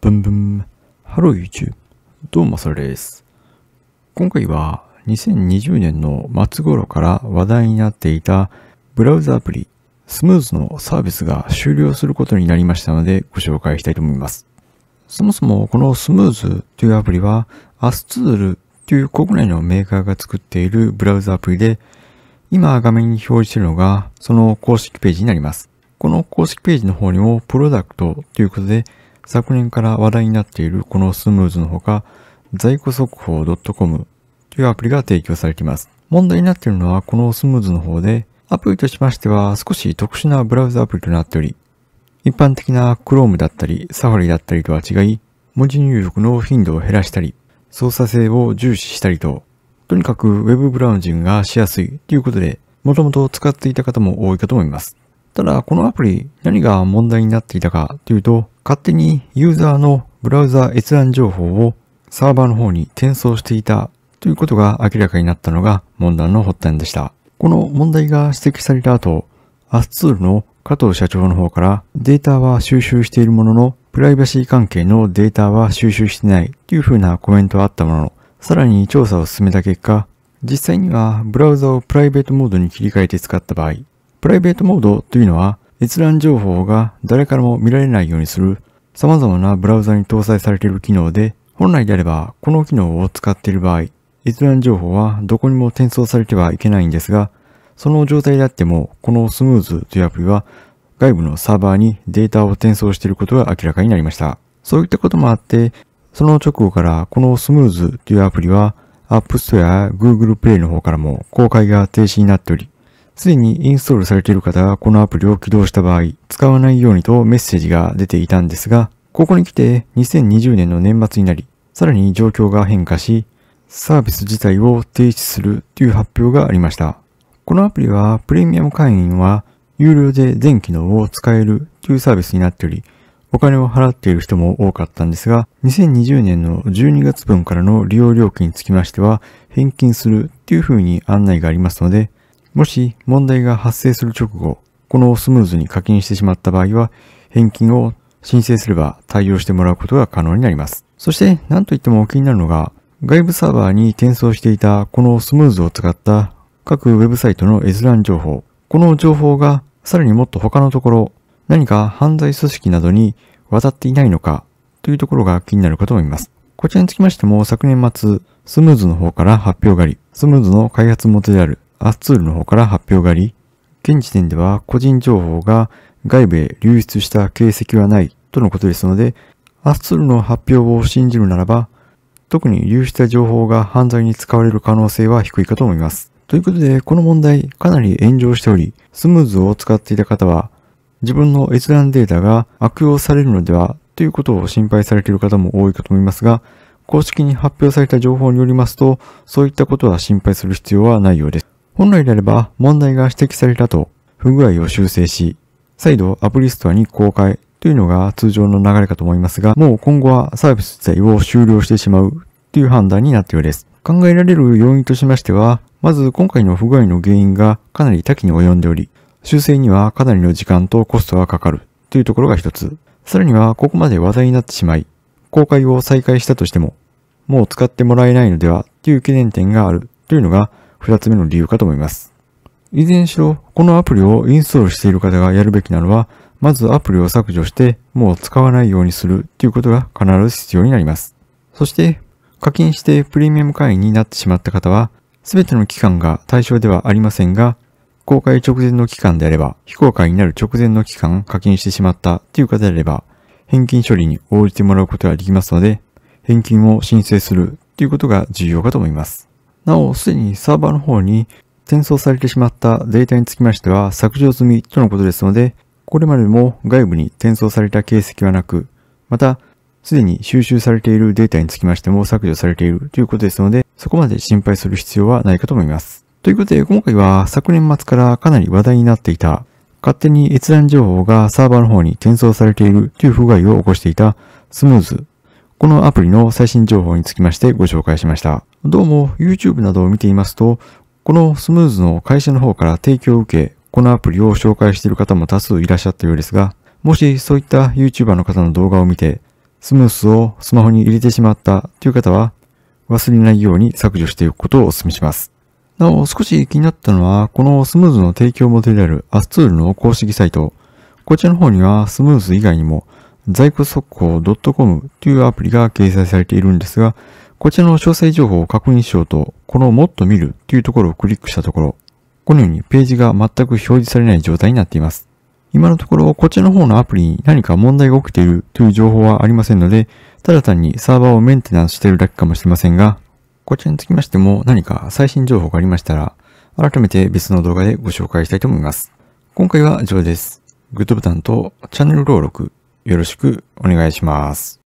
ブンブン。ハロー YouTube。どうもそれです。今回は2020年の末頃から話題になっていたブラウザアプリスムーズのサービスが終了することになりましたのでご紹介したいと思います。そもそもこのスムーズというアプリはアスツールという国内のメーカーが作っているブラウザアプリで今画面に表示しているのがその公式ページになります。この公式ページの方にもプロダクトということで昨年から話題になっているこのスムーズのほか、在庫速報 .com というアプリが提供されています。問題になっているのはこのスムーズの方で、アプリとしましては少し特殊なブラウザアプリとなっており、一般的な Chrome だったり Safari だったりとは違い、文字入力の頻度を減らしたり、操作性を重視したりと、とにかく Web ブラウジングがしやすいということで、もともと使っていた方も多いかと思います。ただ、このアプリ、何が問題になっていたかというと、勝手にユーザーのブラウザ閲覧情報をサーバーの方に転送していたということが明らかになったのが問題の発端でした。この問題が指摘された後、アスツールの加藤社長の方からデータは収集しているものの、プライバシー関係のデータは収集してないというふうなコメントはあったものの、さらに調査を進めた結果、実際にはブラウザをプライベートモードに切り替えて使った場合、プライベートモードというのは閲覧情報が誰からも見られないようにする様々なブラウザに搭載されている機能で、本来であればこの機能を使っている場合、閲覧情報はどこにも転送されてはいけないんですが、その状態であっても、このスムーズというアプリは外部のサーバーにデータを転送していることが明らかになりました。そういったこともあって、その直後からこのスムーズというアプリは App Store や Google Play の方からも公開が停止になっており、すでにインストールされている方がこのアプリを起動した場合、使わないようにとメッセージが出ていたんですが、ここに来て2020年の年末になり、さらに状況が変化し、サービス自体を停止するという発表がありました。このアプリはプレミアム会員は有料で全機能を使えるというサービスになっており、お金を払っている人も多かったんですが、2020年の12月分からの利用料金につきましては、返金するっていう風に案内がありますので、もし問題が発生する直後、このスムーズに課金してしまった場合は、返金を申請すれば対応してもらうことが可能になります。そして、何といっても気になるのが、外部サーバーに転送していたこのスムーズを使った各ウェブサイトの閲覧情報。この情報がさらにもっと他のところ、何か犯罪組織などに渡っていないのかというところが気になるかと思います。こちらにつきましても昨年末、スムーズの方から発表があり、スムーズの開発元であるアスツールの方から発表があり、現時点では個人情報が外部へ流出した形跡はないとのことですので、アスツールの発表を信じるならば、特に流出した情報が犯罪に使われる可能性は低いかと思います。ということで、この問題かなり炎上しており、スムーズを使っていた方は、自分の閲覧データが悪用されるのではということを心配されている方も多いかと思いますが、公式に発表された情報によりますと、そういったことは心配する必要はないようです。本来であれば問題が指摘されたと不具合を修正し、再度アプリストアに公開というのが通常の流れかと思いますが、もう今後はサービス自体を終了してしまうという判断になったようです。考えられる要因としましては、まず今回の不具合の原因がかなり多岐に及んでおり、修正にはかなりの時間とコストがかかるというところが一つ。さらにはここまで話題になってしまい、公開を再開したとしても、もう使ってもらえないのではという懸念点があるというのが2つ目の理由かと思います。いずれにしろ、このアプリをインストールしている方がやるべきなのは、まずアプリを削除して、もう使わないようにするということが必ず必要になります。そして、課金してプレミアム会員になってしまった方は、すべての期間が対象ではありませんが、公開直前の期間であれば、非公開になる直前の期間課金してしまったという方であれば、返金処理に応じてもらうことができますので、返金を申請するということが重要かと思います。なお、すでにサーバーの方に転送されてしまったデータにつきましては削除済みとのことですので、これまでも外部に転送された形跡はなく、また、すでに収集されているデータにつきましても削除されているということですので、そこまで心配する必要はないかと思います。ということで、今回は昨年末からかなり話題になっていた、勝手に閲覧情報がサーバーの方に転送されているという不具合を起こしていたスムーズ。このアプリの最新情報につきましてご紹介しました。どうも YouTube などを見ていますと、このスムーズの会社の方から提供を受け、このアプリを紹介している方も多数いらっしゃったようですが、もしそういった YouTuber の方の動画を見て、スムースをスマホに入れてしまったという方は、忘れないように削除していくことをお勧めします。なお、少し気になったのは、このスムーズの提供モデルであるアスツールの公式サイト、こちらの方にはスムーズ以外にも、在庫速報 .com というアプリが掲載されているんですが、こちらの詳細情報を確認しようと、このもっと見るというところをクリックしたところ、このようにページが全く表示されない状態になっています。今のところこちらの方のアプリに何か問題が起きているという情報はありませんので、ただ単にサーバーをメンテナンスしているだけかもしれませんが、こちらにつきましても何か最新情報がありましたら、改めて別の動画でご紹介したいと思います。今回は以上です。グッドボタンとチャンネル登録よろしくお願いします。